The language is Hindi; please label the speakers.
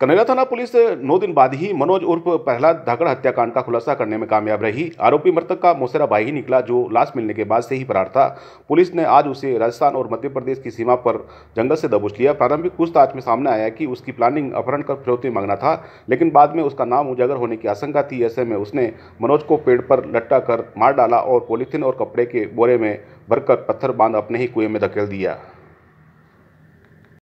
Speaker 1: कनेरा थाना पुलिस नौ दिन बाद ही मनोज उर्फ प्रहलाद धाकड़ हत्याकांड का खुलासा करने में कामयाब रही आरोपी मृतक का मोसेरा भाई ही निकला जो लाश मिलने के बाद से ही फरार था पुलिस ने आज उसे राजस्थान और मध्य प्रदेश की सीमा पर जंगल से दबोच लिया प्रारंभिक पूछताछ में सामने आया कि उसकी प्लानिंग अपहरण कर फिरौती मांगना था लेकिन बाद में उसका नाम उजागर होने की आशंका थी ऐसे में उसने मनोज को पेड़ पर लट्टा कर मार डाला और पॉलीथीन और कपड़े के बोरे में भरकर पत्थर बांध अपने ही कुएं में धकेल दिया